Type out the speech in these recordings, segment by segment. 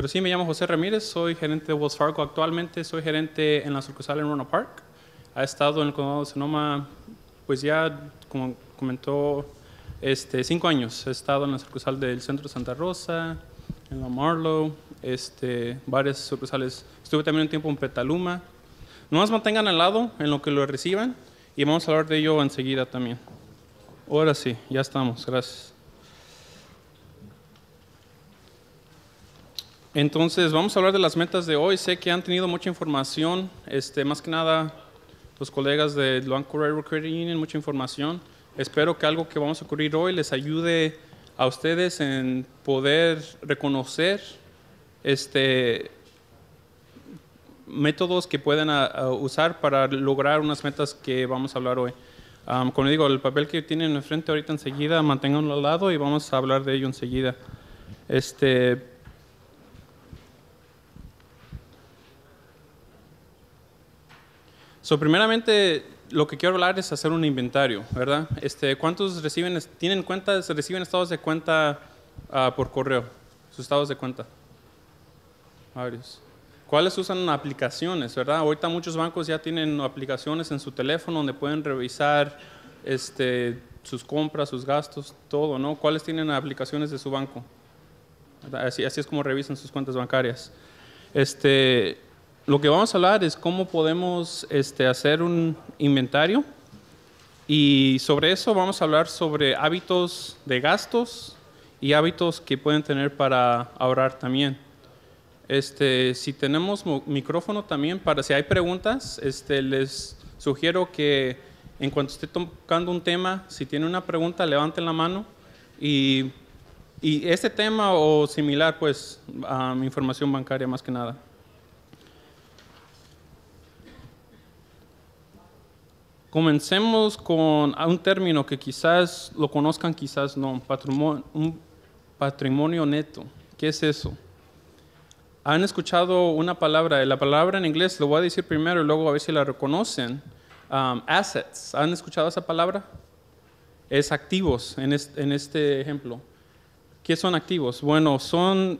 Pero sí, me llamo José Ramírez, soy gerente de Wells Fargo. Actualmente soy gerente en la sucursal en Rona Park. Ha estado en el condado de Sonoma, pues ya, como comentó, este, cinco años. He estado en la sucursal del centro Santa Rosa, en la Marlow, este, varias sucursales. Estuve también un tiempo en Petaluma. No más mantengan al lado en lo que lo reciban y vamos a hablar de ello enseguida también. Ahora sí, ya estamos. Gracias. Entonces, vamos a hablar de las metas de hoy. Sé que han tenido mucha información, este, más que nada los colegas de Loan Career Recruiting Union, mucha información. Espero que algo que vamos a ocurrir hoy les ayude a ustedes en poder reconocer este, métodos que pueden usar para lograr unas metas que vamos a hablar hoy. como digo, el papel que tienen enfrente ahorita enseguida, manténganlo al lado y vamos a hablar de ello enseguida. Este, So, primeramente, lo que quiero hablar es hacer un inventario, ¿verdad? Este, ¿Cuántos reciben, tienen cuentas, reciben estados de cuenta ah, por correo? Sus estados de cuenta. Varios. ¿Cuáles usan aplicaciones, verdad? Ahorita muchos bancos ya tienen aplicaciones en su teléfono donde pueden revisar este, sus compras, sus gastos, todo, ¿no? ¿Cuáles tienen aplicaciones de su banco? Así, así es como revisan sus cuentas bancarias. Este, lo que vamos a hablar es cómo podemos este, hacer un inventario y sobre eso vamos a hablar sobre hábitos de gastos y hábitos que pueden tener para ahorrar también. Este, si tenemos micrófono también, para si hay preguntas, este, les sugiero que en cuanto esté tocando un tema, si tiene una pregunta, levanten la mano y, y este tema o similar, pues, a mi información bancaria más que nada. Comencemos con un término que quizás lo conozcan, quizás no, patrimonio, un patrimonio neto. ¿Qué es eso? Han escuchado una palabra, la palabra en inglés, lo voy a decir primero y luego a ver si la reconocen. Um, assets, ¿han escuchado esa palabra? Es activos en en este ejemplo. ¿Qué son activos? Bueno, son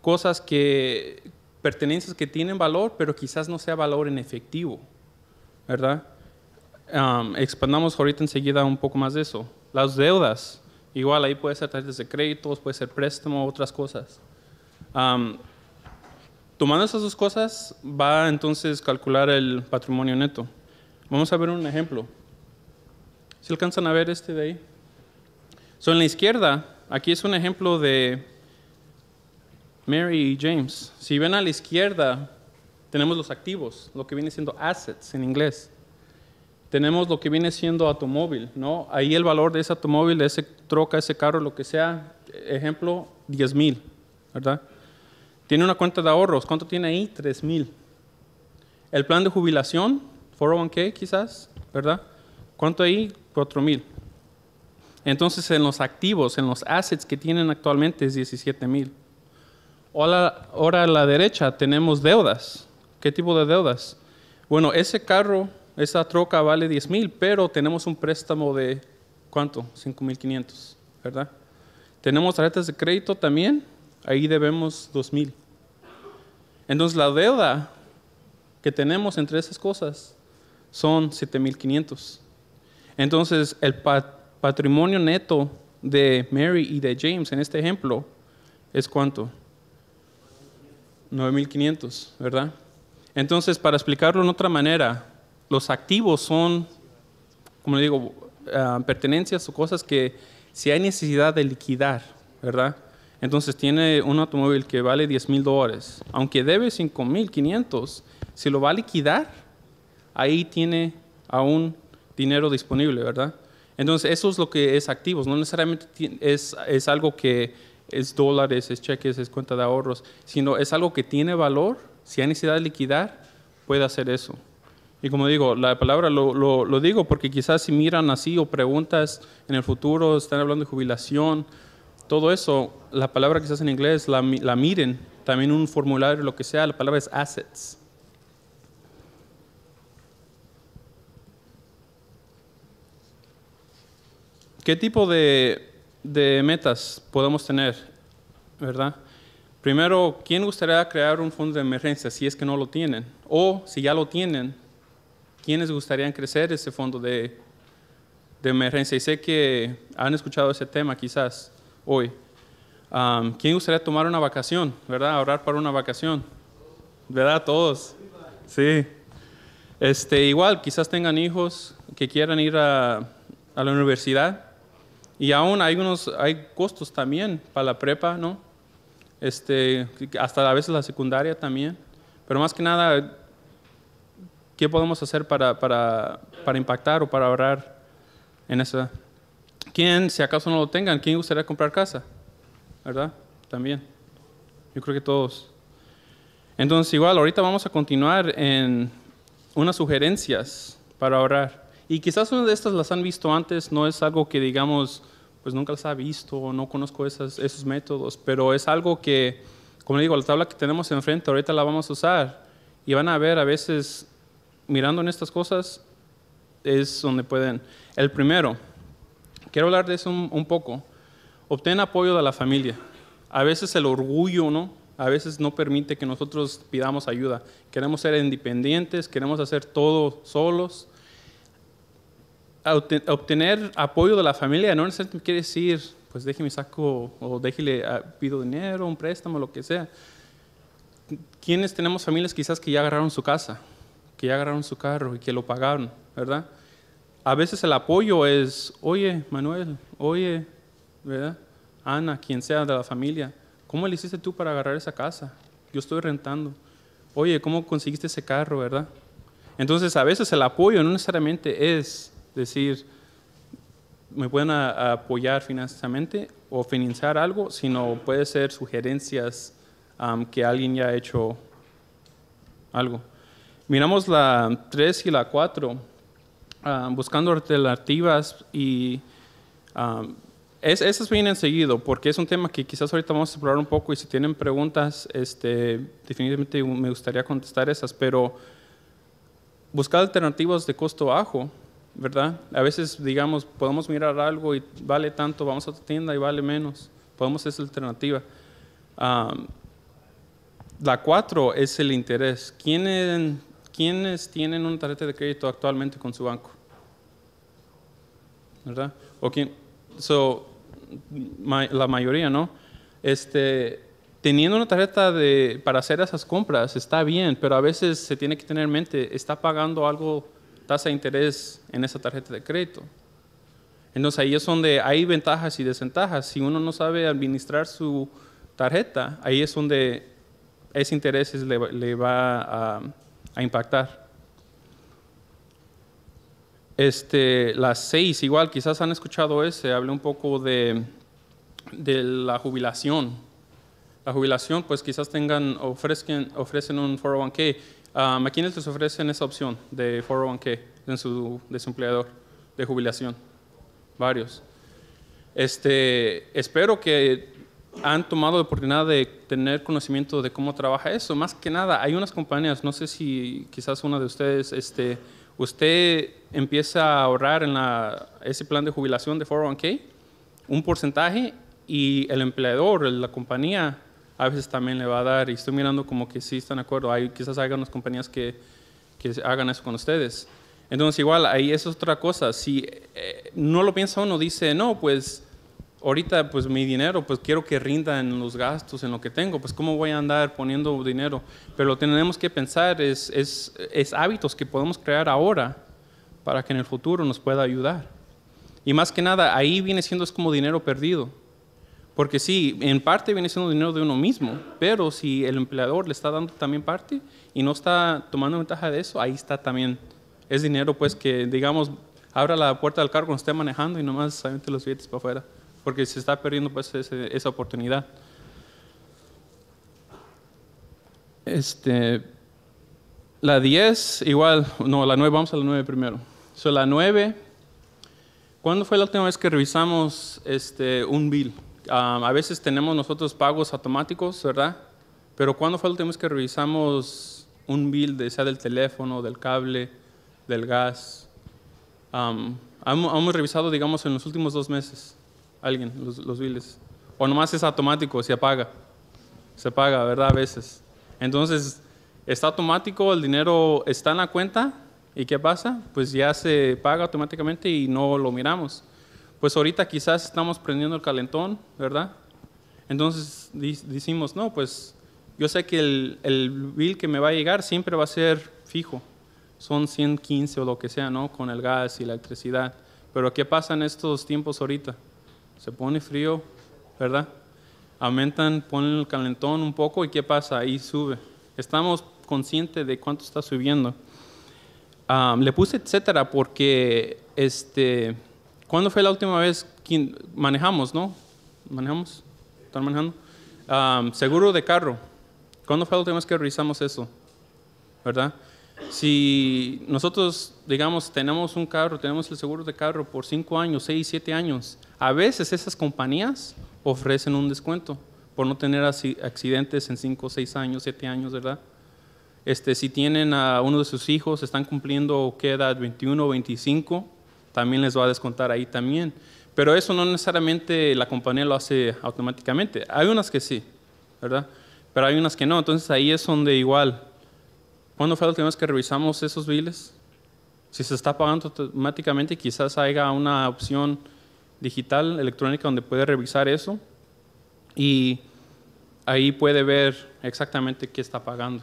cosas que, pertenencias que tienen valor, pero quizás no sea valor en efectivo, ¿verdad? expandamos ahorita enseguida un poco más de eso. Las deudas, igual ahí puede ser tarjetas de créditos, puede ser préstamo, otras cosas. tomando esas dos cosas, va entonces a calcular el patrimonio neto. Vamos a ver un ejemplo. Si alcanzan a ver este de ahí. en la izquierda, aquí es un ejemplo de Mary y James. Si ven a la izquierda, tenemos los activos, lo que viene siendo assets en inglés tenemos lo que viene siendo automóvil, ¿no? Ahí el valor de ese automóvil, de ese troca, ese carro, lo que sea, ejemplo, 10 mil, ¿verdad? Tiene una cuenta de ahorros, ¿cuánto tiene ahí? 3 mil. El plan de jubilación, 401k quizás, ¿verdad? ¿Cuánto ahí? 4 mil. Entonces en los activos, en los assets que tienen actualmente es 17 mil. Ahora, ahora a la derecha tenemos deudas. ¿Qué tipo de deudas? Bueno, ese carro esa troca vale $10,000, pero tenemos un préstamo de, ¿cuánto? 5.500, ¿verdad? Tenemos tarjetas de crédito también, ahí debemos $2,000. mil. Entonces la deuda que tenemos entre esas cosas son 7.500. Entonces el patrimonio neto de Mary y de James en este ejemplo es cuánto? 9.500, ¿verdad? Entonces, para explicarlo en otra manera, los activos son, como le digo, ah, pertenencias o cosas que si hay necesidad de liquidar, ¿verdad? Entonces tiene un automóvil que vale 10 mil dólares, aunque debe 5 mil 500, si lo va a liquidar, ahí tiene aún dinero disponible, ¿verdad? Entonces eso es lo que es activos, no necesariamente es, es algo que es dólares, es cheques, es cuenta de ahorros, sino es algo que tiene valor, si hay necesidad de liquidar, puede hacer eso. Y como digo, la palabra lo, digo porque quizás si miran así o preguntas en el futuro, están hablando de jubilación, todo eso, la palabra quizás en inglés la, miren, también un formulario, lo que sea, la palabra es assets. ¿Qué tipo de, metas podemos tener? ¿Verdad? Primero, ¿quién gustaría crear un fondo de emergencia si es que no lo tienen? O si ya lo tienen, quiénes gustarían crecer ese fondo de, emergencia. Y sé que han escuchado ese tema quizás hoy. ¿Quién gustaría tomar una vacación, verdad? Ahorrar para una vacación, ¿verdad? Todos. Sí. Este, igual, quizás tengan hijos que quieran ir a, a la universidad. Y aún hay, unos, hay costos también para la prepa, ¿no? Este, hasta a veces la secundaria también. Pero más que nada, ¿Qué podemos hacer para, para, para impactar o para ahorrar en esa? ¿Quién, si acaso no lo tengan, quién gustaría comprar casa? ¿Verdad? También. Yo creo que todos. Entonces, igual, ahorita vamos a continuar en unas sugerencias para ahorrar. Y quizás una de estas las han visto antes, no es algo que digamos, pues nunca las ha visto o no conozco esas, esos métodos, pero es algo que, como digo, la tabla que tenemos enfrente ahorita la vamos a usar y van a ver a veces mirando en estas cosas es donde pueden. El primero, quiero hablar de eso un, poco. Obtén apoyo de la familia. A veces el orgullo, ¿no? A veces no permite que nosotros pidamos ayuda. Queremos ser independientes, queremos hacer todo solos. Obtener apoyo de la familia no necesariamente quiere decir, pues déjeme saco o déjele, ah, pido dinero, un préstamo, lo que sea. Quienes tenemos familias quizás que ya agarraron su casa, que ya agarraron su carro y que lo pagaron, ¿verdad? A veces el apoyo es, oye, Manuel, oye, ¿verdad? Ana, quien sea de la familia, ¿cómo le hiciste tú para agarrar esa casa? Yo estoy rentando. Oye, ¿cómo conseguiste ese carro, verdad? Entonces, a veces el apoyo no necesariamente es decir, me pueden apoyar financieramente o financiar algo, sino puede ser sugerencias que alguien ya ha hecho algo miramos la 3 y la 4, ah, buscando alternativas y ah, es, esas vienen seguido, porque es un tema que quizás ahorita vamos a explorar un poco y si tienen preguntas, este, definitivamente me gustaría contestar esas, pero buscar alternativas de costo bajo, ¿verdad? A veces, digamos, podemos mirar algo y vale tanto, vamos a otra tienda y vale menos, podemos esa alternativa. Ah, la 4 es el interés. ¿Quién ¿Quiénes tienen una tarjeta de crédito actualmente con su banco? ¿Verdad? O quién, so, la mayoría, ¿no? Este, teniendo una tarjeta de, para hacer esas compras está bien, pero a veces se tiene que tener en mente, está pagando algo, tasa de interés en esa tarjeta de crédito. Entonces ahí es donde hay ventajas y desventajas. Si uno no sabe administrar su tarjeta, ahí es donde ese interés le va a a impactar. Este, las seis, igual, quizás han escuchado ese, hablé un poco de, la jubilación. La jubilación, pues quizás tengan, ofrecen un 401k. Ah, ¿A quiénes les ofrecen esa opción de 401k en su, de empleador de jubilación? Varios. Este, espero que han tomado la oportunidad de tener conocimiento de cómo trabaja eso. Más que nada, hay unas compañías, no sé si quizás una de ustedes, este, usted empieza a ahorrar en la, ese plan de jubilación de 401k un porcentaje y el empleador, la compañía, a veces también le va a dar. Y estoy mirando como que sí están de acuerdo. Hay, quizás hay unas compañías que, que hagan eso con ustedes. Entonces, igual, ahí es otra cosa. Si eh, no lo piensa uno, dice, no, pues ahorita pues mi dinero, pues quiero que rinda en los gastos, en lo que tengo, pues cómo voy a andar poniendo dinero. Pero lo tenemos que pensar es, es, hábitos que podemos crear ahora para que en el futuro nos pueda ayudar. Y más que nada, ahí viene siendo es como dinero perdido. Porque sí, en parte viene siendo dinero de uno mismo, pero si el empleador le está dando también parte y no está tomando ventaja de eso, ahí está también. Es dinero pues que, digamos, abra la puerta del carro cuando esté manejando y nomás te los billetes para afuera porque se está perdiendo pues esa oportunidad. Este, la 10, igual, no, la 9, vamos a la 9 primero. la 9, ¿cuándo fue la última vez que revisamos este, un bill? Ah, a veces tenemos nosotros pagos automáticos, ¿verdad? Pero ¿cuándo fue la última vez que revisamos un bill, de, sea del teléfono, del cable, del gas? hemos revisado, digamos, en los últimos dos meses alguien, los, los O nomás es automático, se apaga. Se apaga, ¿verdad? A veces. Entonces, está automático, el dinero está en la cuenta y ¿qué pasa? Pues ya se paga automáticamente y no lo miramos. Pues ahorita quizás estamos prendiendo el calentón, ¿verdad? Entonces decimos, no, pues yo sé que el, el bill que me va a llegar siempre va a ser fijo. Son 115 o lo que sea, ¿no? Con el gas y la electricidad. Pero ¿qué pasa en estos tiempos ahorita? se pone frío, ¿verdad? Aumentan, ponen el calentón un poco y ¿qué pasa? Ahí sube. Estamos conscientes de cuánto está subiendo. Ah, le puse etcétera porque, este, ¿cuándo fue la última vez que manejamos, no? ¿Manejamos? ¿Están manejando? Ah, seguro de carro. ¿Cuándo fue la última vez que revisamos eso? ¿Verdad? si nosotros, digamos, tenemos un carro, tenemos el seguro de carro por 5 años, 6, 7 años, a veces esas compañías ofrecen un descuento por no tener accidentes en 5, 6 años, 7 años, ¿verdad? Este, si tienen a uno de sus hijos, están cumpliendo, ¿qué edad? 21 o 25, también les va a descontar ahí también. Pero eso no necesariamente la compañía lo hace automáticamente. Hay unas que sí, ¿verdad? Pero hay unas que no. Entonces ahí es donde igual ¿Cuándo fue la última vez que revisamos esos biles? Si se está pagando automáticamente, quizás haya una opción digital, electrónica, donde puede revisar eso y ahí puede ver exactamente qué está pagando.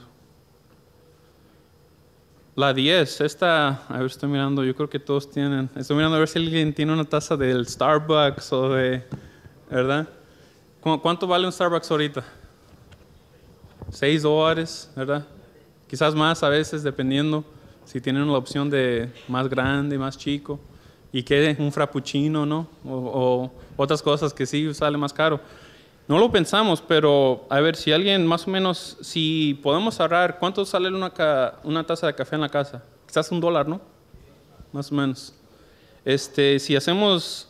La 10, esta, a ver, estoy mirando, yo creo que todos tienen, estoy mirando a ver si alguien tiene una taza del Starbucks o de, ¿verdad? ¿Cuánto vale un Starbucks ahorita? 6 dólares, ¿verdad? quizás más a veces dependiendo si tienen la opción de más grande, más chico, y que un frappuccino, ¿no? O, otras cosas que sí sale más caro. No lo pensamos, pero a ver si alguien más o menos, si podemos ahorrar, ¿cuánto sale una, taza de café en la casa? Quizás un dólar, ¿no? Más o menos. Este, si hacemos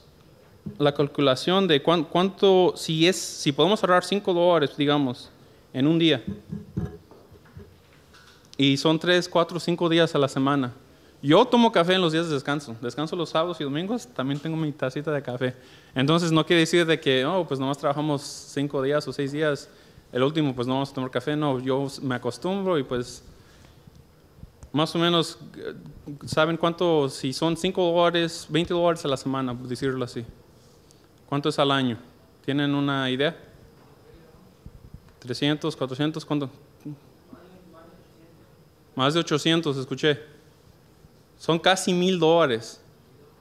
la calculación de cuánto, si es, si podemos ahorrar cinco dólares, digamos, en un día, y son tres, cuatro, cinco días a la semana. Yo tomo café en los días de descanso. Descanso los sábados y domingos, también tengo mi tacita de café. Entonces no quiere decir de que, oh, pues nomás trabajamos cinco días o seis días, el último pues no vamos a tomar café. No, yo me acostumbro y pues más o menos, eh, ¿saben cuánto? Si son cinco dólares, veinte dólares a la semana, por decirlo así. ¿Cuánto es al año? ¿Tienen una idea? 300, 400, ¿cuánto? Más de 800, escuché. Son casi mil dólares.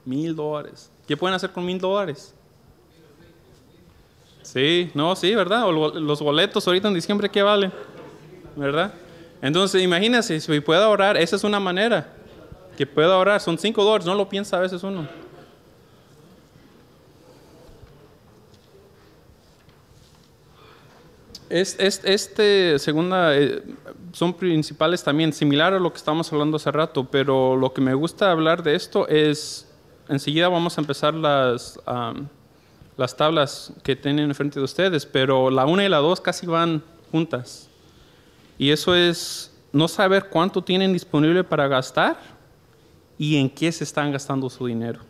Mil dólares. ¿Qué pueden hacer con mil dólares? Sí, no, sí, ¿verdad? los boletos ahorita en diciembre, ¿qué valen? ¿Verdad? Entonces, imagínense, si puedo ahorrar, esa es una manera que puedo ahorrar. Son cinco dólares, no lo piensa a veces uno. Este, segunda eh, son principales también, similar a lo que estábamos hablando hace rato, pero lo que me gusta hablar de esto es, enseguida vamos a empezar las, las tablas que tienen enfrente de ustedes, pero la una y la dos casi van juntas. Y eso es no saber cuánto tienen disponible para gastar y en qué se están gastando su dinero.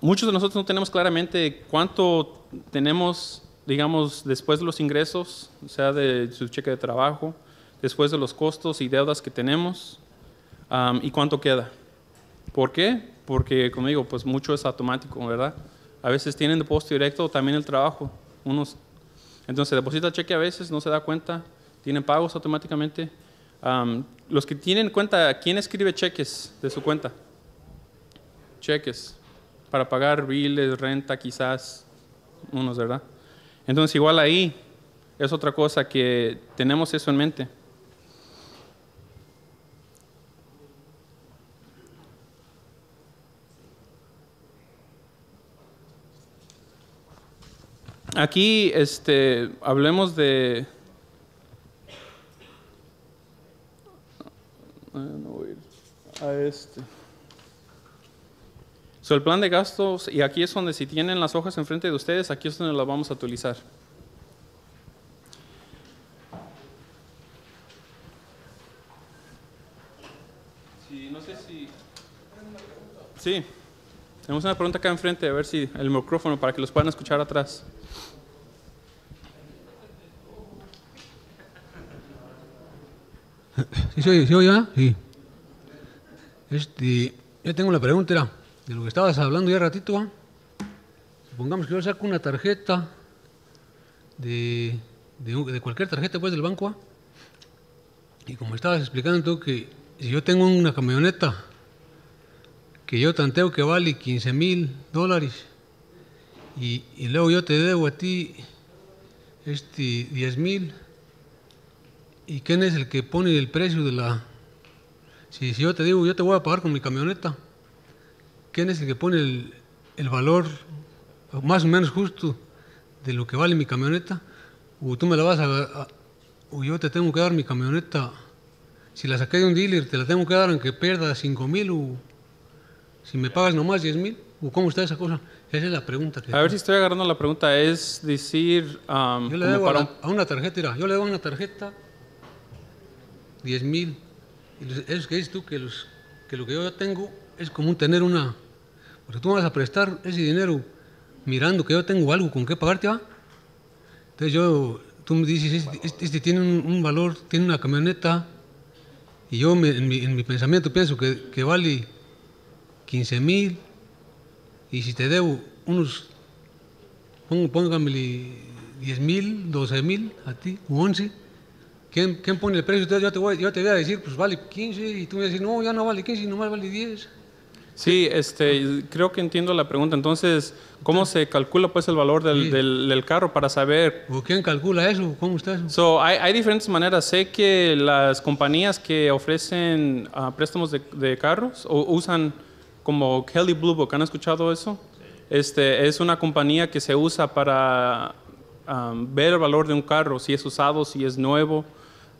muchos de nosotros no tenemos claramente cuánto tenemos digamos, después de los ingresos, o sea, de su cheque de trabajo, después de los costos y deudas que tenemos, y cuánto queda. ¿Por qué? Porque, como digo, pues mucho es automático, ¿verdad? A veces tienen depósito directo, también el trabajo. Unos, entonces, deposita cheque a veces, no se da cuenta, tienen pagos automáticamente. los que tienen cuenta, ¿quién escribe cheques de su cuenta? Cheques para pagar biles, renta, quizás, unos, ¿verdad? Entonces igual ahí es otra cosa que tenemos eso en mente. Aquí este, hablemos de... Ah, no a este el plan de gastos, y aquí es donde si tienen las hojas enfrente de ustedes, aquí es donde las vamos a utilizar. Sí, no sé si... tenemos una pregunta acá enfrente, a ver si el micrófono para que los puedan escuchar atrás. ¿Sí se oye, oye, Sí. Este, yo tengo la pregunta, de lo que estabas hablando ya ratito, ¿eh? supongamos que yo saco una tarjeta de, cualquier tarjeta pues del banco, ¿eh? y como estabas explicando tú que si yo tengo una camioneta que yo tanteo que vale 15 mil dólares, y, luego yo te debo a ti este 10 mil, ¿y quién es el que pone el precio de la... si yo te digo, yo te voy a pagar con mi camioneta, ¿Quién es el que pone el, valor más o menos justo de lo que vale mi camioneta? O tú me la vas a, O yo te tengo que dar mi camioneta. Si la saqué de un dealer, te la tengo que dar aunque pierda 5 mil o si me pagas nomás 10 mil. ¿O cómo está esa cosa? Esa es la pregunta. a ver si estoy agarrando la pregunta. Es decir... yo le debo a, una tarjeta, yo le doy a una tarjeta 10 mil. Y que dices tú que, los, que lo que yo tengo es común tener una. Porque tú me vas a prestar ese dinero mirando que yo tengo algo con qué pagarte, ¿va? Entonces yo, tú me dices, este, este, este tiene un, valor, tiene una camioneta, y yo en, mi, pensamiento pienso que, vale 15 mil, y si te debo unos, Póngame 10 mil, 12 mil a ti, o 11, ¿quién, pone el precio? yo te, voy, yo te voy a decir, pues vale 15, y tú me dices, no, ya no vale 15, nomás vale 10. Sí, este, creo que entiendo la pregunta. Entonces, ¿cómo se calcula pues el valor del, del, carro para saber? ¿Quién calcula eso? ¿Cómo está eso? So, hay, diferentes maneras. Sé que las compañías que ofrecen uh, préstamos de, de, carros o usan como Kelly Blue Book. ¿Han escuchado eso? Este, es una compañía que se usa para ah, ver el valor de un carro, si es usado, si es nuevo,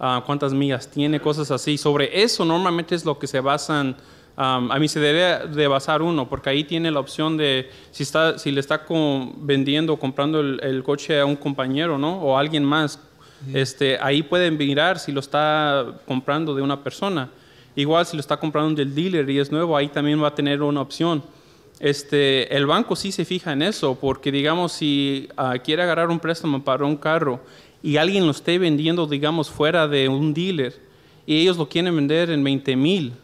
uh, cuántas millas tiene, cosas así. Sobre eso normalmente es lo que se basan a mí se debe de basar uno, porque ahí tiene la opción de si, está, si le está vendiendo o comprando el, coche a un compañero, ¿no? O alguien más. Este, ahí pueden mirar si lo está comprando de una persona. Igual si lo está comprando del dealer y es nuevo, ahí también va a tener una opción. Este, el banco sí se fija en eso, porque digamos si ah, quiere agarrar un préstamo para un carro y alguien lo esté vendiendo, digamos, fuera de un dealer y ellos lo quieren vender en 20 mil,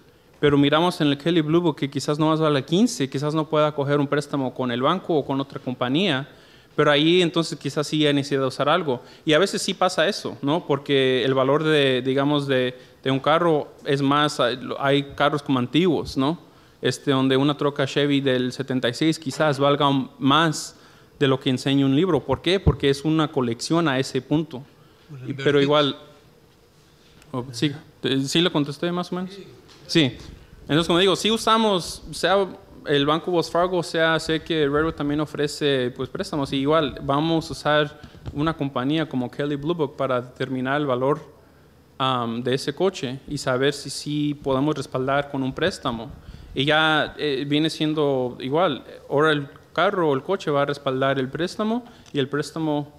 pero miramos en el Kelly Blue Book que quizás no más vale 15, quizás no pueda coger un préstamo con el banco o con otra compañía, pero ahí entonces quizás sí hay necesidad de usar algo. Y a veces sí pasa eso, ¿no? Porque el valor de, digamos, de, un carro es más, hay carros como antiguos, ¿no? Este, donde una troca Chevy del 76 quizás valga más de lo que enseña un libro. ¿Por qué? Porque es una colección a ese punto. Pues pero igual, oh, sí, sí le contesté más o menos. Sí, entonces, como digo, si usamos, sea el banco Wells Fargo, sea sé que Redwood también ofrece pues, préstamos, igual vamos a usar una compañía como Kelly Blue Book para determinar el valor de ese coche y saber si sí podemos respaldar con un préstamo. Y ya eh, viene siendo igual, ahora el carro o el coche va a respaldar el préstamo y el préstamo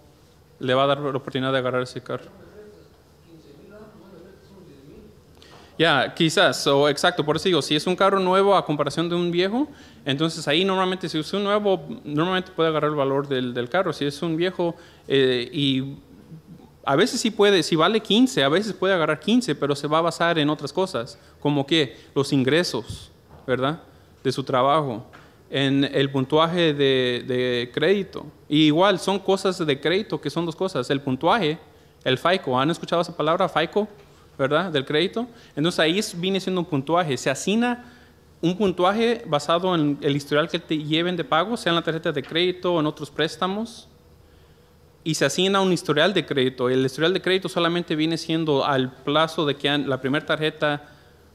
le va a dar la oportunidad de agarrar ese carro. Ya, quizás, o exacto, por eso digo, si es un carro nuevo a comparación de un viejo, entonces ahí normalmente si es un nuevo, normalmente puede agarrar el valor del, carro, si es un viejo eh, y a veces sí puede, si vale 15, a veces puede agarrar 15, pero se va a basar en otras cosas, como que los ingresos, ¿verdad? De su trabajo, en el puntuaje de, crédito. igual son cosas de crédito que son dos cosas, el puntuaje, el FICO, ¿han escuchado esa palabra FICO? ¿verdad? Del crédito. Entonces ahí viene siendo un puntuaje. Se asigna un puntuaje basado en el historial que te lleven de pago, sea en la tarjeta de crédito o en otros préstamos. Y se asigna un historial de crédito. El historial de crédito solamente viene siendo al plazo de que la primera tarjeta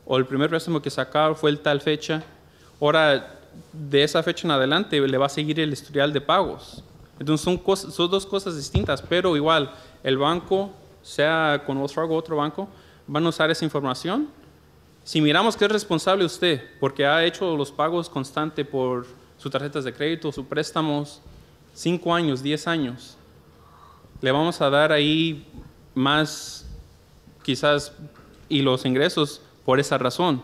o el primer préstamo que sacaron fue el tal fecha. Ahora, de esa fecha en adelante, le va a seguir el historial de pagos. Entonces, son, son dos cosas distintas, pero igual, el banco, sea con Wells o otro banco, van a usar esa información. Si miramos que es responsable usted porque ha hecho los pagos constantes por sus tarjetas de crédito, sus préstamos, cinco años, diez años, le vamos a dar ahí más quizás y los ingresos por esa razón.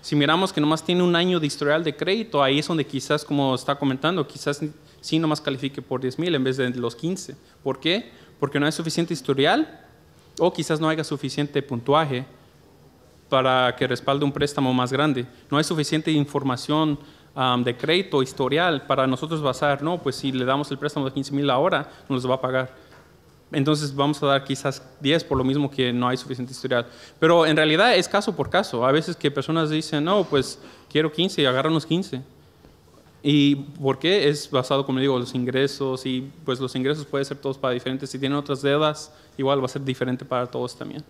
Si miramos que nomás tiene un año de historial de crédito, ahí es donde quizás, como está comentando, quizás sí nomás califique por diez mil en vez de los 15. ¿Por qué? Porque no es suficiente historial o quizás no haya suficiente puntuaje para que respalde un préstamo más grande. No hay suficiente información de crédito, historial, para nosotros basar, no, pues si le damos el préstamo de 15 mil ahora, nos va a pagar. Entonces vamos a dar quizás 10 por lo mismo que no hay suficiente historial. Pero en realidad es caso por caso. A veces que personas dicen, no, pues quiero 15 y agarran 15. ¿Y por qué? Es basado, como digo, los ingresos y pues los ingresos pueden ser todos para diferentes. Si tienen otras deudas, igual va a ser diferente para todos también.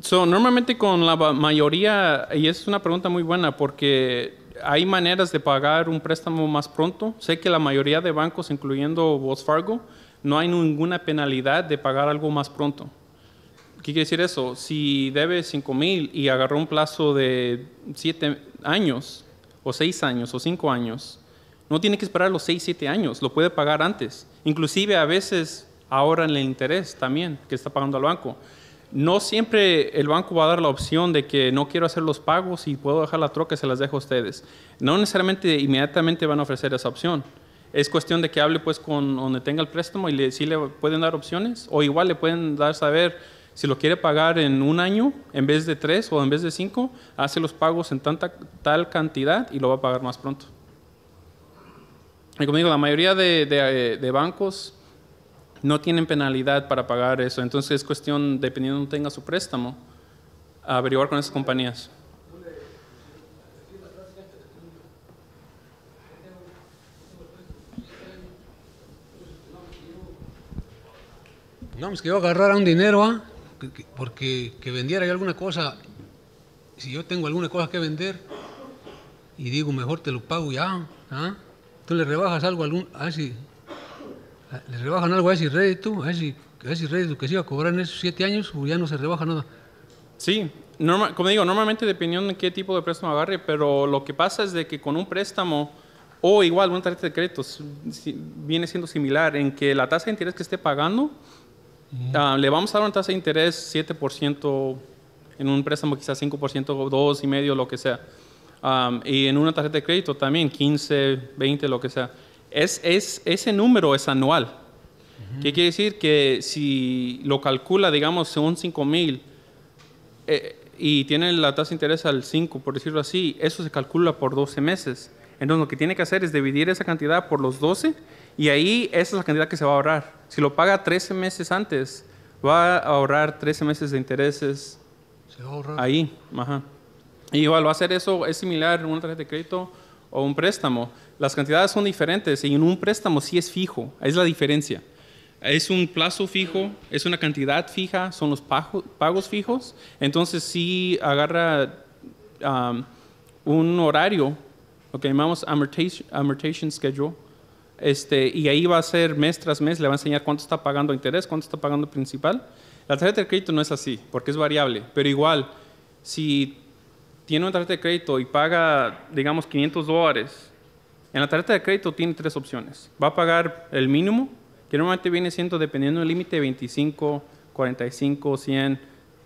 So, normalmente con la mayoría, y es una pregunta muy buena porque hay maneras de pagar un préstamo más pronto. Sé que la mayoría de bancos, incluyendo Wells Fargo, no hay ninguna penalidad de pagar algo más pronto. ¿Qué quiere decir eso? Si debe 5 mil y agarró un plazo de 7 años, o 6 años, o 5 años, no tiene que esperar los 6, 7 años, lo puede pagar antes. Inclusive a veces ahorran en el interés también que está pagando al banco no siempre el banco va a dar la opción de que no quiero hacer los pagos y puedo dejar la troca, se las dejo a ustedes. No necesariamente inmediatamente van a ofrecer esa opción. Es cuestión de que hable pues con donde tenga el préstamo y le, si le pueden dar opciones o igual le pueden dar saber si lo quiere pagar en un año en vez de tres o en vez de cinco, hace los pagos en tanta, tal cantidad y lo va a pagar más pronto. Y como la mayoría de eh, bancos no tienen penalidad para pagar eso. Entonces es cuestión, dependiendo de donde tenga su préstamo, averiguar con esas compañías. No, es pues que yo agarrara un dinero, ¿ah? porque que vendiera alguna cosa, si yo tengo alguna cosa que vender, y digo, mejor te lo pago ya, ¿ah? tú le rebajas algo a algún, ah, ¿Le rebajan algo a ese rédito? ¿A ese, a rédito que se iba a cobrar en esos siete años o ya no se rebaja nada? Sí, como digo, normalmente dependiendo de qué tipo de préstamo agarre, pero lo que pasa es de que con un préstamo o igual una tarjeta de crédito viene siendo similar en que la tasa de interés que esté pagando, ah, le vamos a dar una tasa de interés 7% en un préstamo quizás 5%, medio, lo que sea. Ah, y en una tarjeta de crédito también 15, 20, lo que sea. Es, ese número es anual. ¿Qué quiere decir? Que si lo calcula, digamos, según 5 mil eh, y tiene la tasa de interés al 5, por decirlo así, eso se calcula por 12 meses. Entonces lo que tiene que hacer es dividir esa cantidad por los 12 y ahí esa es la cantidad que se va a ahorrar. Si lo paga 13 meses antes, va a ahorrar 13 meses de intereses ahí. Y igual va a hacer eso, es similar a una tarjeta de crédito o un préstamo las cantidades son diferentes y en un préstamo sí es fijo, es la diferencia. Es un plazo fijo, es una cantidad fija, son los pagos fijos, entonces si agarra um, un horario, lo que llamamos amortization schedule, este, y ahí va a ser mes tras mes, le va a enseñar cuánto está pagando interés, cuánto está pagando principal. La tarjeta de crédito no es así, porque es variable, pero igual, si tiene una tarjeta de crédito y paga, digamos, 500 dólares en la tarjeta de crédito tiene tres opciones. Va a pagar el mínimo, que normalmente viene siendo, dependiendo del límite, 25, 45, 100.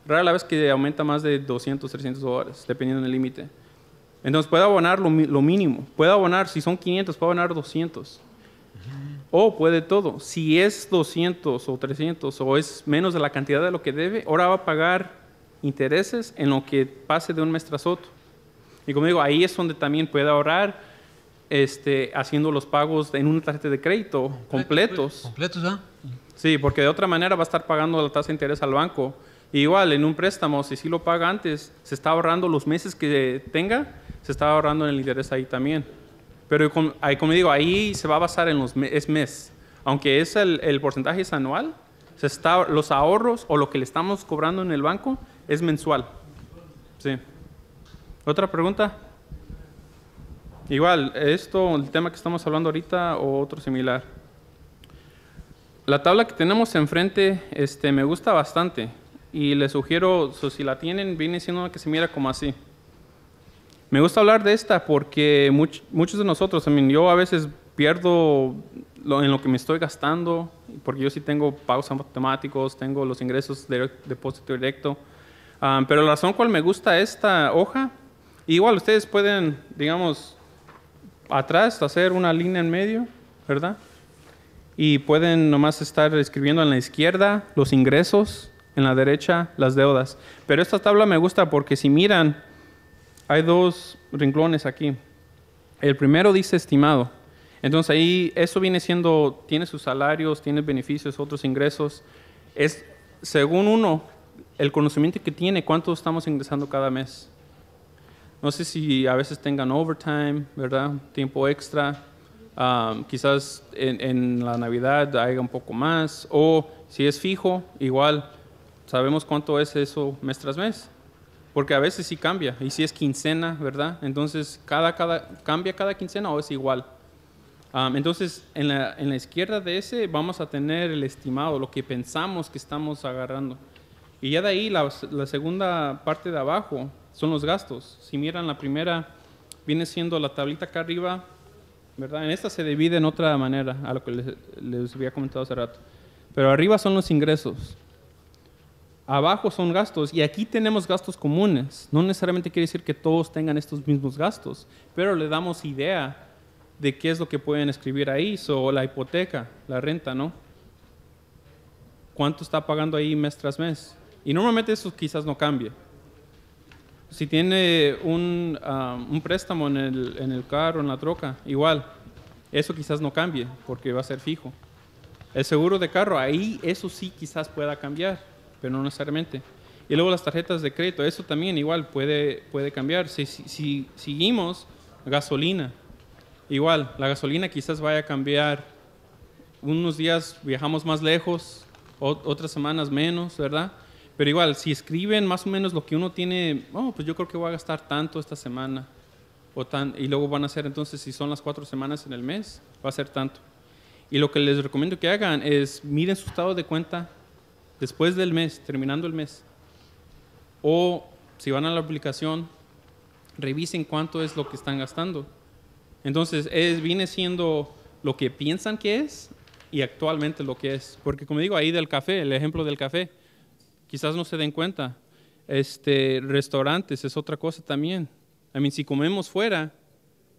Rara la vez que aumenta más de 200, 300 dólares, dependiendo del límite. Entonces puede abonar lo, mínimo. Puede abonar, si son 500, puede abonar 200. O puede todo. Si es 200 o 300 o es menos de la cantidad de lo que debe, ahora va a pagar intereses en lo que pase de un mes tras otro. Y como digo, ahí es donde también puede ahorrar este, haciendo los pagos en una tarjeta de crédito completos. Eh, completos, Sí, porque de otra manera va a estar pagando la tasa de interés al banco. igual, en un préstamo, si sí lo paga antes, se está ahorrando los meses que tenga, se está ahorrando en el interés ahí también. Pero como, ahí, como digo, ahí se va a basar en los es mes. Aunque es el, porcentaje es anual, se está, los ahorros o lo que le estamos cobrando en el banco es mensual. Sí. ¿Otra pregunta? Igual, esto, el tema que estamos hablando ahorita o otro similar. La tabla que tenemos enfrente este, me gusta bastante y les sugiero, si la tienen, viene siendo una que se mira como así. Me gusta hablar de esta porque muchos de nosotros, yo a veces pierdo en lo que me estoy gastando, porque yo sí tengo pagos automáticos, tengo los ingresos de depósito directo. Ah, pero la razón cual me gusta esta hoja, igual ustedes pueden, digamos, atrás, hacer una línea en medio, ¿verdad? Y pueden nomás estar escribiendo en la izquierda los ingresos, en la derecha las deudas. Pero esta tabla me gusta porque si miran, hay dos renglones aquí. El primero dice estimado. Entonces ahí eso viene siendo, tiene sus salarios, tiene beneficios, otros ingresos. Es según uno, el conocimiento que tiene, cuánto estamos ingresando cada mes. No sé si a veces tengan overtime, ¿verdad? Tiempo extra. quizás en, la Navidad haya un poco más. O si es fijo, igual sabemos cuánto es eso mes tras mes. Porque a veces sí cambia. Y si es quincena, ¿verdad? Entonces, cada, cada, ¿cambia cada quincena o es igual? entonces, en la, izquierda de ese vamos a tener el estimado, lo que pensamos que estamos agarrando. Y ya de ahí la segunda parte de abajo son los gastos. Si miran la primera, viene siendo la tablita acá arriba, ¿verdad? En esta se divide en otra manera, a lo que les, había comentado hace rato. Pero arriba son los ingresos, abajo son gastos y aquí tenemos gastos comunes. No necesariamente quiere decir que todos tengan estos mismos gastos, pero le damos idea de qué es lo que pueden escribir ahí, o la hipoteca, la renta, ¿no? ¿Cuánto está pagando ahí mes tras mes? Y normalmente eso quizás no cambie, si tiene ah, un, préstamo en el, en el, carro, en la troca, igual, eso quizás no cambie porque va a ser fijo. El seguro de carro, ahí eso sí quizás pueda cambiar, pero no necesariamente. Y luego las tarjetas de crédito, eso también igual puede, cambiar. si seguimos gasolina, igual, la gasolina quizás vaya a cambiar. Unos días viajamos más lejos, otras semanas menos, ¿verdad? Pero igual, si escriben más o menos lo que uno tiene, oh, pues yo creo que voy a gastar tanto esta semana. O tan, y luego van a hacer entonces, si son las cuatro semanas en el mes, va a ser tanto. Y lo que les recomiendo que hagan es miren su estado de cuenta después del mes, terminando el mes. O si van a la aplicación, revisen cuánto es lo que están gastando. Entonces, es, viene siendo lo que piensan que es y actualmente lo que es. Porque como digo, ahí del café, el ejemplo del café Quizás no se den cuenta. Este, restaurantes es otra cosa también. A mí, si comemos fuera,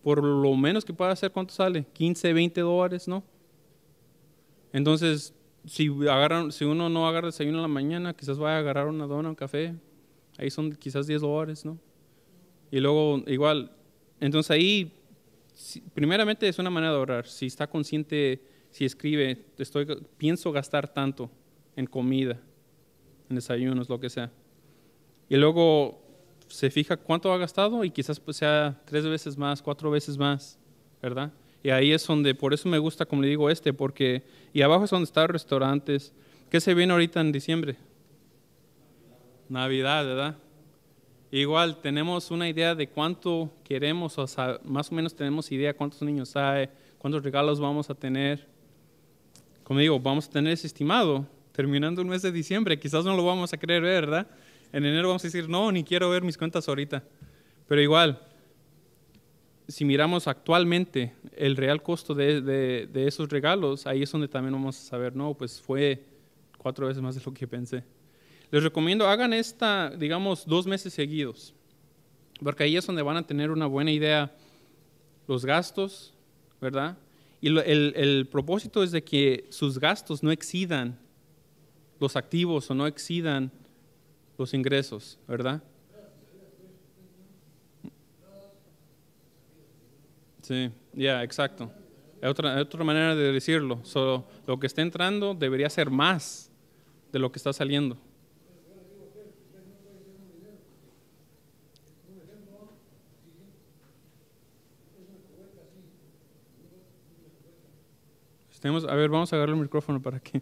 por lo menos que pueda hacer, ¿cuánto sale? 15, 20 dólares, ¿no? Entonces, si, si uno no agarra desayuno en la mañana, quizás vaya a agarrar una dona, un café. Ahí son quizás 10 dólares, ¿no? Y luego, igual, entonces ahí, primeramente es una manera de ahorrar. Si está consciente, si escribe, estoy, pienso gastar tanto en comida en desayunos, lo que sea. Y luego se fija cuánto ha gastado y quizás pues, sea tres veces más, cuatro veces más, ¿verdad? Y ahí es donde, por eso me gusta, como le digo, este, porque, y abajo es donde están restaurantes. ¿Qué se viene ahorita en diciembre? Navidad, ¿verdad? Igual tenemos una idea de cuánto queremos, o sea, más o menos tenemos idea cuántos niños hay, cuántos regalos vamos a tener. Como digo, vamos a tener ese estimado, terminando el mes de diciembre. Quizás no lo vamos a querer ver, ¿verdad? En enero vamos a decir, no, ni quiero ver mis cuentas ahorita. Pero igual, si miramos actualmente el real costo de, de, esos regalos, ahí es donde también vamos a saber, no, pues fue cuatro veces más de lo que pensé. Les recomiendo, hagan esta, digamos, dos meses seguidos, porque ahí es donde van a tener una buena idea los gastos, ¿verdad? Y el, el propósito es de que sus gastos no excedan los activos o no excedan los ingresos, ¿verdad? Sí, ya, exacto. Es otra, otra, manera de decirlo. lo que está entrando debería ser más de lo que está saliendo. a ver, vamos a agarrar el micrófono para que...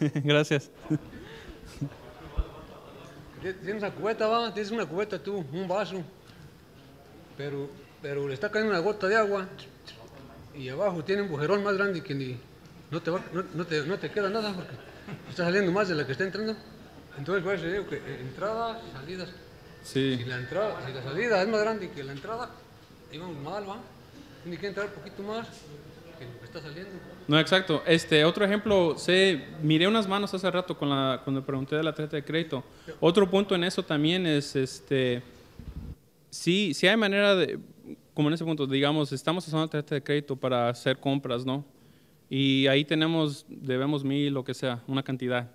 Gracias. Tienes una cubeta, va, tienes una cubeta tú, un vaso. Pero, pero le está cayendo una gota de agua y abajo tiene un bujerón más grande que ni no te, no, te, queda nada porque está saliendo más de la que está entrando. Entonces, por eso digo que entradas salidas. Sí. Si la, entrada, si la salida es más grande que la entrada, íbamos mal, va. Tiene que entrar un poquito más que está saliendo. No, exacto. Este, otro ejemplo, se miré unas manos hace rato con la, cuando pregunté de la tarjeta de crédito. Otro punto en eso también es, este, sí, sí hay manera de, como en ese punto, digamos, estamos usando la tarjeta de crédito para hacer compras, ¿no? Y ahí tenemos, debemos mil, lo que sea, una cantidad.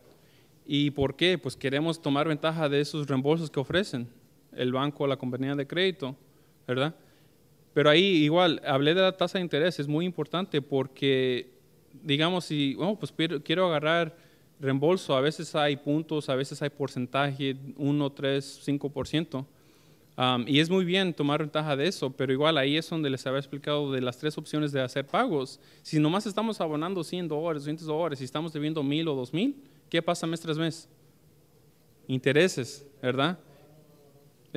¿Y por qué? Pues queremos tomar ventaja de esos reembolsos que ofrecen el banco, o la compañía de crédito, ¿verdad? Pero ahí igual, hablé de la tasa de interés, es muy importante porque, digamos, si, bueno, pues quiero agarrar reembolso, a veces hay puntos, a veces hay porcentaje, 1, 3, 5%. ciento, y es muy bien tomar ventaja de eso, pero igual ahí es donde les había explicado de las tres opciones de hacer pagos. Si nomás estamos abonando 100 dólares, 200 dólares, si estamos debiendo 1000 o 2000, ¿qué pasa mes tras mes? Intereses, ¿verdad?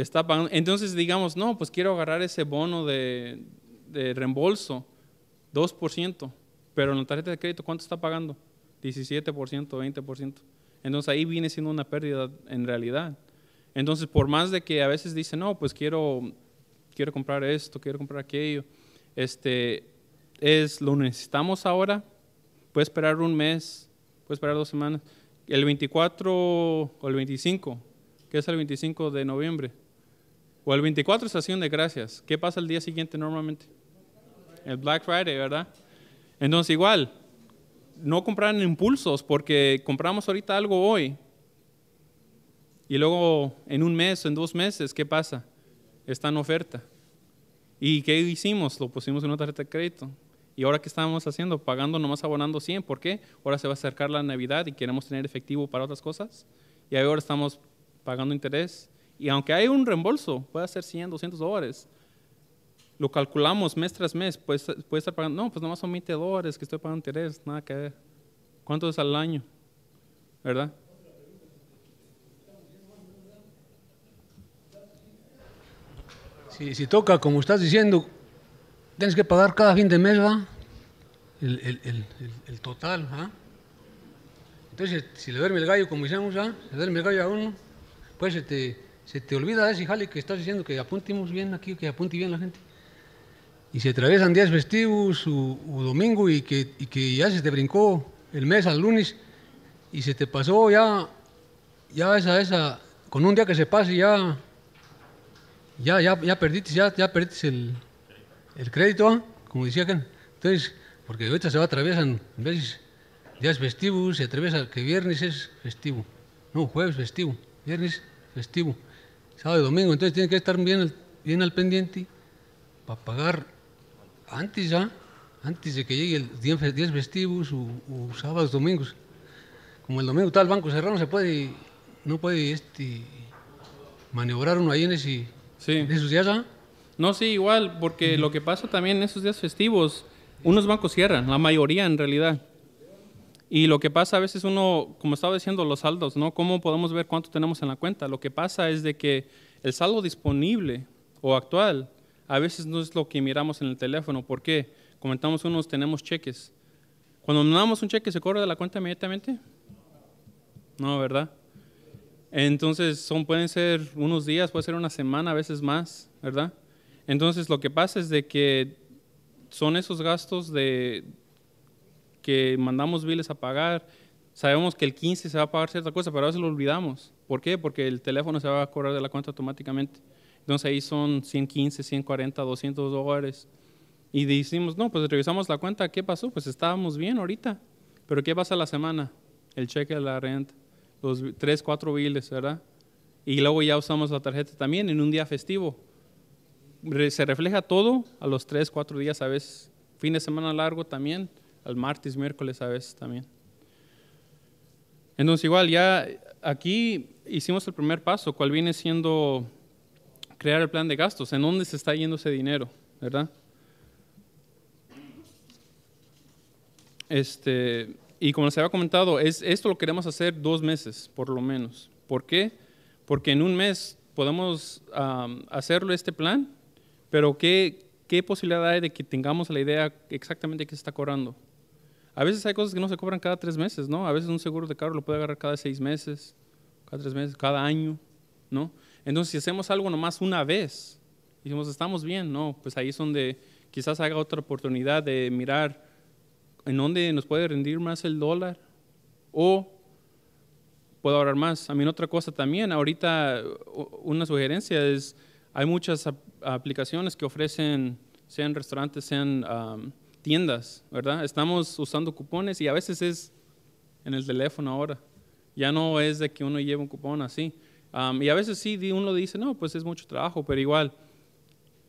está pagando. Entonces digamos, no, pues quiero agarrar ese bono de, de reembolso, 2%, pero en la tarjeta de crédito, ¿cuánto está pagando? 17%, 20%. Entonces ahí viene siendo una pérdida en realidad. Entonces, por más de que a veces dice no, pues quiero, quiero comprar esto, quiero comprar aquello, este, es lo necesitamos ahora, puede esperar un mes, puede esperar dos semanas. El 24 o el 25, que es el 25 de noviembre, o el 24 es acción de gracias. ¿Qué pasa el día siguiente normalmente? El Black Friday, ¿verdad? Entonces igual, no comprar impulsos porque compramos ahorita algo hoy y luego en un mes, en dos meses, ¿qué pasa? Está en oferta. ¿Y qué hicimos? Lo pusimos en una tarjeta de crédito. ¿Y ahora qué estamos haciendo? Pagando nomás abonando 100. ¿Por qué? Ahora se va a acercar la Navidad y queremos tener efectivo para otras cosas. Y ahora estamos pagando interés y aunque hay un reembolso, puede ser 100, 200 dólares, lo calculamos mes tras mes, puede, puede estar pagando, no, pues nomás son 20 dólares que estoy pagando interés, nada que ver. ¿Cuánto es al año? ¿Verdad? Si, si, toca, como estás diciendo, tienes que pagar cada fin de mes, ¿va? El, el, el, el, total, ¿ah? Entonces, si le duerme el gallo, como decíamos, ¿ah? le duerme el gallo a uno, pues este, se te olvida ese jale que estás diciendo que apuntemos bien aquí, que apunte bien la gente. Y se atraviesan días festivos o, domingo y que, ya se te brincó el mes al lunes y se te pasó ya, ya esa, esa, con un día que se pase ya, ya, ya, ya perdiste, ya, ya perdiste el, crédito, ¿ah? como decía que Entonces, porque de hecho se va atraviesan veces días festivos, se atraviesa que viernes es festivo, no, jueves festivo, viernes festivo sábado y domingo. Entonces tiene que estar bien, bien al pendiente para pagar antes ya, antes de que llegue el 10 festivos o, sábados, domingos. Como el domingo está el banco cerrado, no se puede, no puede este, maniobrar uno ahí en, ese, sí. esos días ya. ¿ah? No, sí, igual, porque lo que pasa también en esos días festivos, unos bancos cierran, la mayoría en realidad. Y lo que pasa a veces uno, como estaba diciendo, los saldos, ¿no? ¿Cómo podemos ver cuánto tenemos en la cuenta? Lo que pasa es de que el saldo disponible o actual a veces no es lo que miramos en el teléfono. ¿Por qué? Comentamos unos, tenemos cheques. Cuando nos damos un cheque, ¿se corre de la cuenta inmediatamente? No, ¿verdad? Entonces, son, pueden ser unos días, puede ser una semana, a veces más, ¿verdad? Entonces, lo que pasa es de que son esos gastos de, que mandamos biles a pagar, sabemos que el 15 se va a pagar cierta cosa, pero a veces lo olvidamos. ¿Por qué? Porque el teléfono se va a cobrar de la cuenta automáticamente. Entonces ahí son 115, 140, 200 dólares. Y decimos, no, pues revisamos la cuenta, ¿qué pasó? Pues estábamos bien ahorita. Pero ¿qué pasa la semana? El cheque de la renta, los 3, 4 biles, ¿verdad? Y luego ya usamos la tarjeta también en un día festivo. Se refleja todo a los 3, 4 días, a veces fin de semana largo también al martes, miércoles a veces también. Entonces igual ya aquí hicimos el primer paso, cual viene siendo crear el plan de gastos, en dónde se está yendo ese dinero, ¿verdad? Este, y como se había comentado, es, esto lo queremos hacer dos meses, por lo menos. ¿Por qué? Porque en un mes podemos hacerlo este plan, pero ¿qué, ¿qué posibilidad hay de que tengamos la idea exactamente qué se está cobrando? A veces hay cosas que no se cobran cada tres meses, ¿no? A veces un seguro de carro lo puede agarrar cada seis meses, cada tres meses, cada año, ¿no? Entonces, si hacemos algo nomás una vez, y decimos, estamos bien, no, pues ahí es donde quizás haga otra oportunidad de mirar en dónde nos puede rendir más el dólar o puedo ahorrar más. A mí otra cosa también, ahorita una sugerencia es, hay muchas aplicaciones que ofrecen, sean restaurantes, sean tiendas, ¿verdad? Estamos usando cupones y a veces es en el teléfono ahora. Ya no es de que uno lleve un cupón así. y a veces sí, uno dice, no, pues es mucho trabajo, pero igual,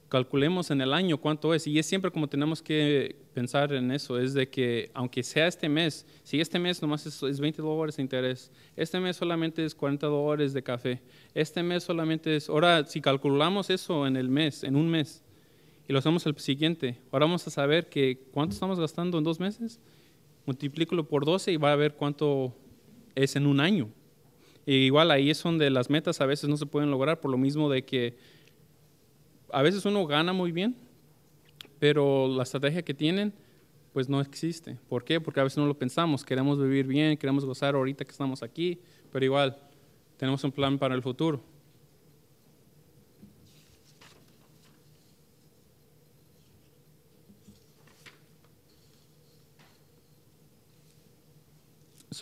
calculemos en el año cuánto es. Y es siempre como tenemos que pensar en eso, es de que aunque sea este mes, si este mes nomás es, es 20 dólares de interés, este mes solamente es 40 dólares de café, este mes solamente es, ahora si calculamos eso en el mes, en un mes, y lo hacemos al siguiente. Ahora vamos a saber que cuánto estamos gastando en dos meses, multiplícalo por 12 y va a ver cuánto es en un año. igual ahí es donde las metas a veces no se pueden lograr por lo mismo de que a veces uno gana muy bien, pero la estrategia que tienen pues no existe. ¿Por qué? Porque a veces no lo pensamos, queremos vivir bien, queremos gozar ahorita que estamos aquí, pero igual tenemos un plan para el futuro.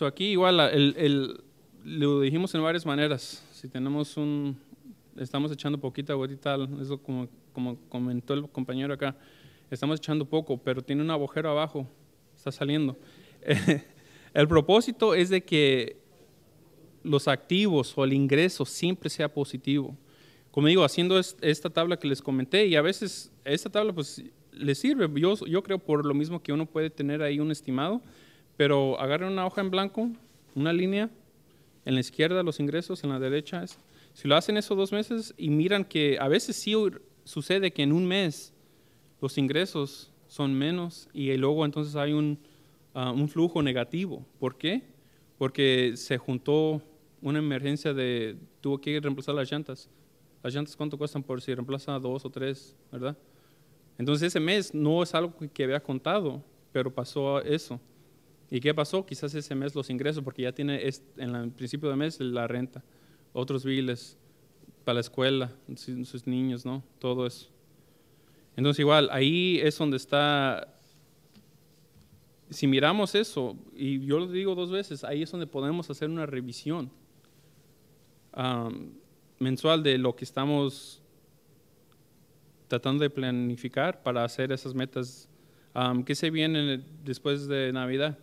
aquí igual lo dijimos en varias maneras. Si tenemos un, estamos echando poquita agua y tal, eso como, como comentó el compañero acá, estamos echando poco, pero tiene un agujero abajo, está saliendo. el propósito es de que los activos o el ingreso siempre sea positivo. Como digo, haciendo esta tabla que les comenté, y a veces esta tabla pues le sirve, yo, yo creo por lo mismo que uno puede tener ahí un estimado, pero agarren una hoja en blanco, una línea, en la izquierda los ingresos, en la derecha. Es, si lo hacen esos dos meses y miran que a veces sí sucede que en un mes los ingresos son menos y luego entonces hay un, ah, un flujo negativo. ¿Por qué? Porque se juntó una emergencia de, tuvo que reemplazar las llantas. Las llantas cuánto cuestan por si reemplaza dos o tres, ¿verdad? Entonces ese mes no es algo que había contado, pero pasó eso. ¿Y qué pasó? Quizás ese mes los ingresos, porque ya tiene en el principio de mes la renta, otros biles para la escuela, sus niños, ¿no? Todo eso. Entonces igual, ahí es donde está, si miramos eso, y yo lo digo dos veces, ahí es donde podemos hacer una revisión mensual de lo que estamos tratando de planificar para hacer esas metas que se vienen después de Navidad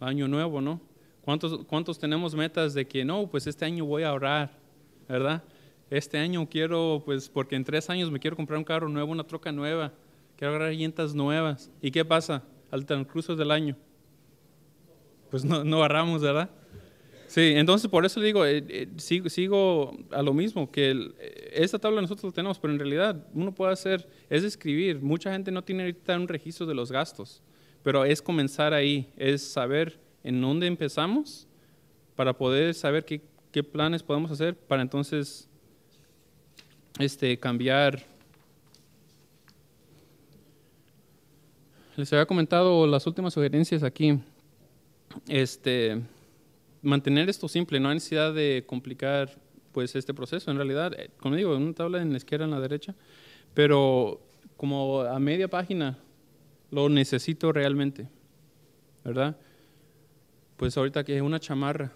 año nuevo, ¿no? ¿Cuántos, ¿Cuántos tenemos metas de que no, pues este año voy a ahorrar, ¿verdad? Este año quiero, pues porque en tres años me quiero comprar un carro nuevo, una troca nueva, quiero agarrar llantas nuevas. ¿Y qué pasa al transcurso del año? Pues no, no ahorramos, ¿verdad? Sí, entonces por eso digo, eh, eh, sigo, a lo mismo, que eh, esta tabla nosotros la tenemos, pero en realidad uno puede hacer, es escribir. Mucha gente no tiene ahorita un registro de los gastos. Pero es comenzar ahí, es saber en dónde empezamos para poder saber qué, planes podemos hacer para entonces este, cambiar. Les había comentado las últimas sugerencias aquí. Este, mantener esto simple, no hay necesidad de complicar pues este proceso en realidad, eh, como digo, una tabla en la izquierda, en la derecha, pero como a media página lo necesito realmente, ¿verdad? Pues ahorita que es una chamarra,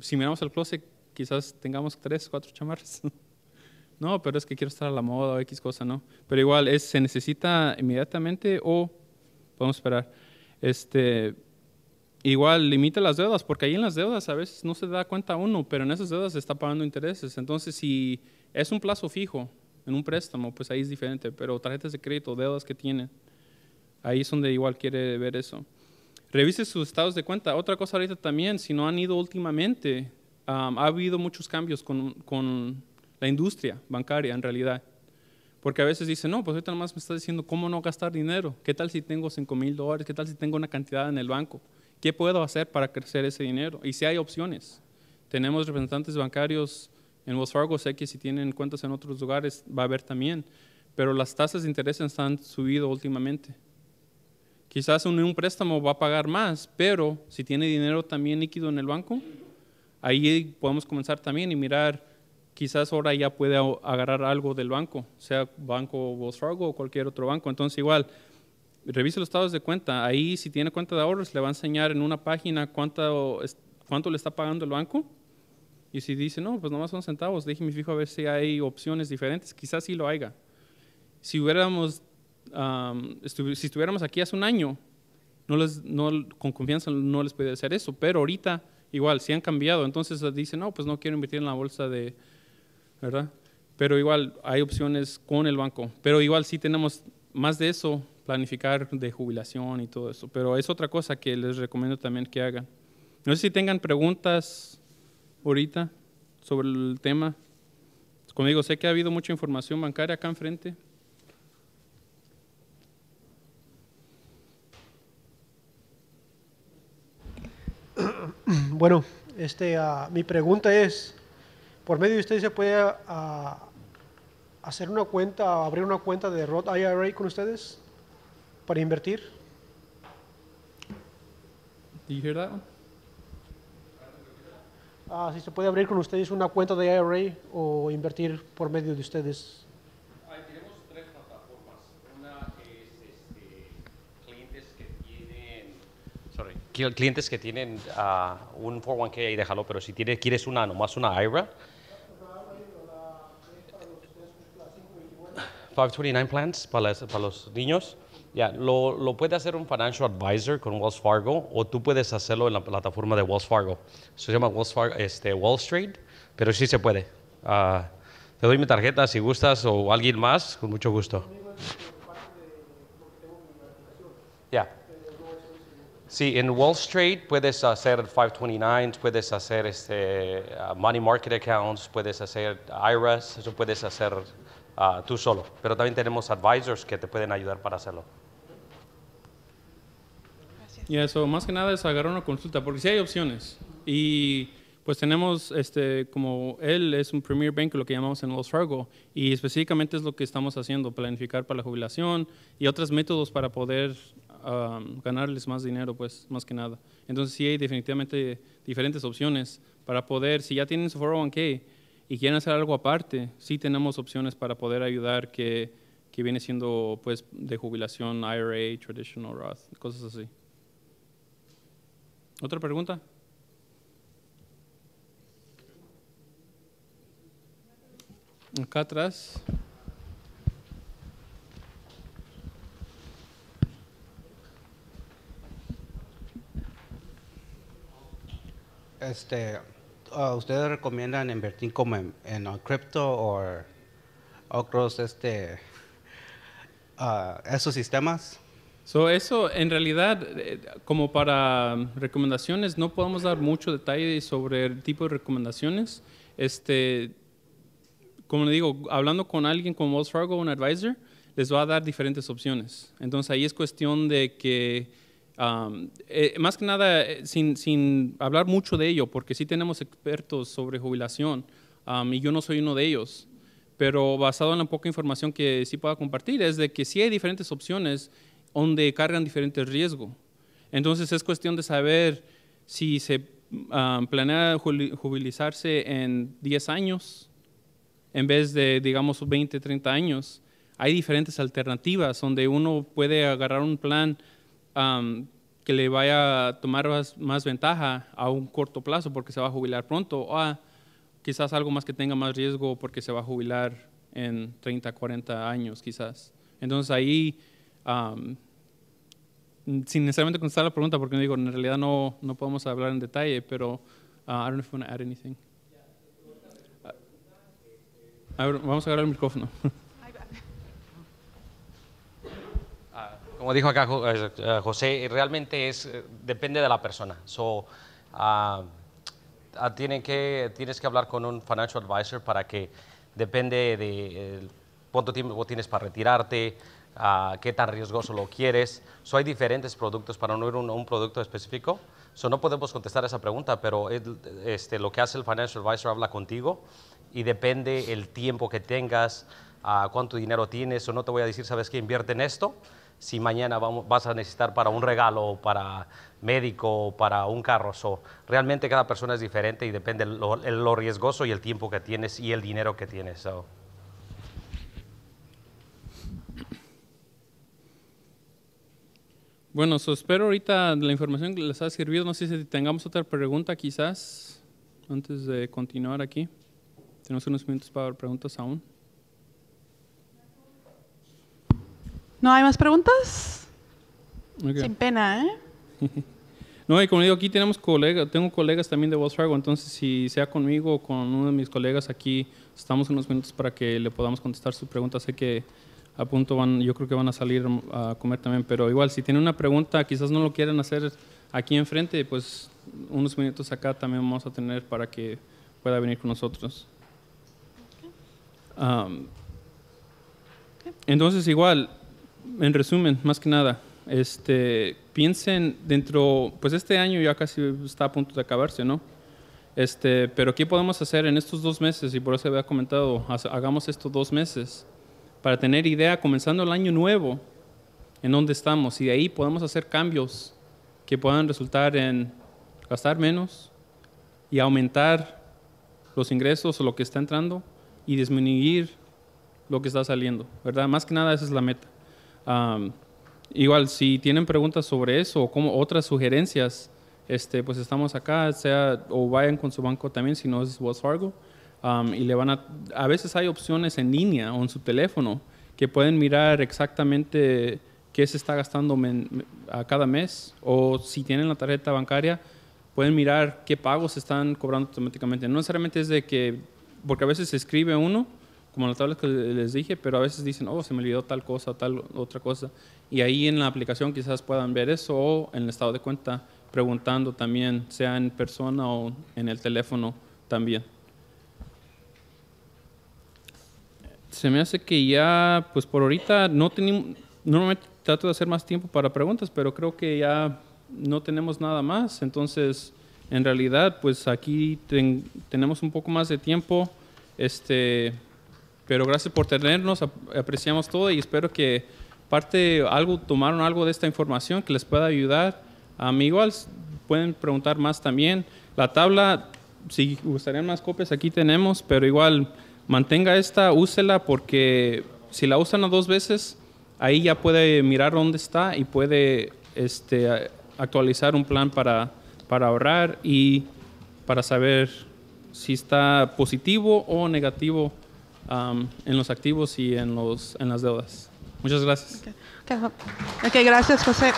si miramos al closet, quizás tengamos tres, cuatro chamarras. no, pero es que quiero estar a la moda o X cosa, ¿no? Pero igual, es, ¿se necesita inmediatamente o podemos esperar? Este, igual, limita las deudas, porque ahí en las deudas a veces no se da cuenta uno, pero en esas deudas se está pagando intereses. Entonces, si es un plazo fijo en un préstamo, pues ahí es diferente, pero tarjetas de crédito, deudas que tienen Ahí es donde igual quiere ver eso. Revise sus estados de cuenta. Otra cosa ahorita también, si no han ido últimamente, ha habido muchos cambios con, la industria bancaria en realidad. Porque a veces dice no, pues ahorita nomás me está diciendo cómo no gastar dinero. ¿Qué tal si tengo 5 mil dólares? ¿Qué tal si tengo una cantidad en el banco? ¿Qué puedo hacer para crecer ese dinero? Y si hay opciones. Tenemos representantes bancarios en Wells Fargo, sé que si tienen cuentas en otros lugares va a haber también, pero las tasas de interés han subido últimamente. Quizás un préstamo va a pagar más, pero si tiene dinero también líquido en el banco, ahí podemos comenzar también y mirar, quizás ahora ya puede agarrar algo del banco, sea banco Wells o cualquier otro banco. Entonces igual, revise los estados de cuenta. Ahí si tiene cuenta de ahorros, le va a enseñar en una página cuánto, cuánto le está pagando el banco. Y si dice, no, pues nomás son centavos, déjeme fijo a ver si hay opciones diferentes. Quizás sí lo haya. Si hubiéramos si estuviéramos aquí hace un año, no con confianza no les podía hacer eso, pero ahorita igual, si han cambiado, entonces eh, dicen, no, pues no quiero invertir en la bolsa de, ¿verdad? Pero igual hay opciones con el banco, pero igual sí tenemos más de eso, planificar de jubilación y todo eso, pero es otra cosa que les recomiendo también que hagan. No sé si tengan preguntas ahorita sobre el tema. conmigo sé que ha habido mucha información bancaria acá enfrente. Bueno, este, ah, mi pregunta es, ¿por medio de ustedes se puede ah, hacer una cuenta, abrir una cuenta de Roth IRA con ustedes para invertir? Do you ah, si se puede abrir con ustedes una cuenta de IRA o invertir por medio de ustedes. clientes que tienen uh, un 401k y déjalo, pero si tiene quieres una, nomás una IRA. 529 plans para, para los niños. Ya, lo, lo, puede hacer un financial advisor con Wells Fargo o tú puedes hacerlo en la plataforma de Wells Fargo. Se llama este, Wall Street, pero sí se puede. Ah, te doy mi tarjeta si gustas o alguien más, con mucho gusto. Ya. Sí, en Wall Street puedes hacer 529 puedes hacer este, ah, money market accounts, puedes hacer IRAs, eso puedes hacer ah, tú solo. Pero también tenemos advisors que te pueden ayudar para hacerlo. Y eso, más que nada es agarrar una consulta, porque sí hay opciones. Y pues tenemos, este, como él es un Premier Bank, lo que llamamos en Wells Fargo, y específicamente es lo que estamos haciendo, planificar para la jubilación y otros métodos para poder ganarles más dinero, pues, más que nada. Entonces sí hay definitivamente diferentes opciones para poder, si ya tienen su 401k y quieren hacer algo aparte, sí tenemos opciones para poder ayudar que, que viene siendo pues de jubilación, IRA, traditional Roth, cosas así. ¿Otra pregunta? Acá atrás. este, ah, ¿ustedes recomiendan invertir como en, en cripto o otros este, ah, esos sistemas? eso en realidad eh, como para recomendaciones no podemos dar mucho detalle sobre el tipo de recomendaciones. Este, como le digo, hablando con alguien como Wells Fargo, un advisor, les va a dar diferentes opciones. Entonces ahí es cuestión de que eh, más que nada, eh, sin, sin, hablar mucho de ello, porque sí tenemos expertos sobre jubilación y yo no soy uno de ellos, pero basado en la poca información que sí puedo compartir, es de que sí hay diferentes opciones donde cargan diferentes riesgos. Entonces es cuestión de saber si se planea jubilizarse en 10 años en vez de, digamos, 20, 30 años. Hay diferentes alternativas donde uno puede agarrar un plan que le vaya a tomar más, ventaja a un corto plazo porque se va a jubilar pronto, o quizás algo más que tenga más riesgo porque se va a jubilar en 30, 40 años quizás. Entonces ahí, sin necesariamente contestar la pregunta, porque digo, en realidad no, no podemos hablar en detalle, pero anything. vamos a agarrar el micrófono. como dijo acá eh, eh, José, realmente es, eh, depende de la persona. Ah, ah, que, tienes que hablar con un financial advisor para que depende de cuánto tiempo tienes para retirarte, ah, qué tan riesgoso lo quieres. hay diferentes productos para no ir a un, producto específico. no podemos contestar esa pregunta, pero este, lo que hace el financial advisor habla contigo y depende el tiempo que tengas, cuánto dinero tienes. O no te voy a decir, sabes qué? invierte en esto si mañana vas a necesitar para un regalo, para médico, para un carro. o realmente cada persona es diferente y depende lo, lo, riesgoso y el tiempo que tienes y el dinero que tienes. Bueno, espero ahorita la información que les ha servido. No sé si tengamos otra pregunta quizás antes de continuar aquí. Tenemos unos minutos para preguntas aún. ¿No hay más preguntas? Sin pena, ¿eh? no, y como digo, aquí tenemos colegas, tengo colegas también de Wells entonces si sea conmigo o con uno de mis colegas aquí, estamos unos minutos para que le podamos contestar su pregunta. Sé que a punto van, yo creo que van a salir a comer también, pero igual, si tiene una pregunta, quizás no lo quieran hacer aquí enfrente, pues unos minutos acá también vamos a tener para que pueda venir con nosotros. entonces, igual, en resumen, más que nada, este, piensen dentro, pues este año ya casi está a punto de acabarse, ¿no? Este, pero ¿qué podemos hacer en estos dos meses? Y por eso había comentado, hagamos estos dos meses para tener idea, comenzando el año nuevo, en dónde estamos. Y de ahí podemos hacer cambios que puedan resultar en gastar menos y aumentar los ingresos o lo que está entrando y disminuir lo que está saliendo, ¿verdad? Más que nada esa es la meta igual, si tienen preguntas sobre eso o como otras sugerencias, este, pues estamos acá, sea o vayan con su banco también, si no es Wells Fargo, y le van a, a veces hay opciones en línea o en su teléfono que pueden mirar exactamente qué se está gastando a cada mes o si tienen la tarjeta bancaria pueden mirar qué pagos están cobrando automáticamente. No necesariamente es de que, porque a veces se escribe uno como la tabla que les dije, pero a veces dicen, oh, se me olvidó tal cosa, tal otra cosa. Y ahí en la aplicación quizás puedan ver eso o en el estado de cuenta preguntando también, sea en persona o en el teléfono también. Se me hace que ya, pues por ahorita no tenemos, normalmente trato de hacer más tiempo para preguntas, pero creo que ya no tenemos nada más. Entonces, en realidad, pues aquí tenemos un poco más de tiempo. Este, pero gracias por tenernos, apreciamos todo y espero que parte algo tomaron algo de esta información que les pueda ayudar. A igual pueden preguntar más también. La tabla, si gustarían más copias, aquí tenemos, pero igual mantenga esta, úsela porque si la usan dos veces, ahí ya puede mirar dónde está y puede este, actualizar un plan para, para ahorrar y para saber si está positivo o negativo Um, en los activos y en, en las deudas. Muchas gracias. gracias, José.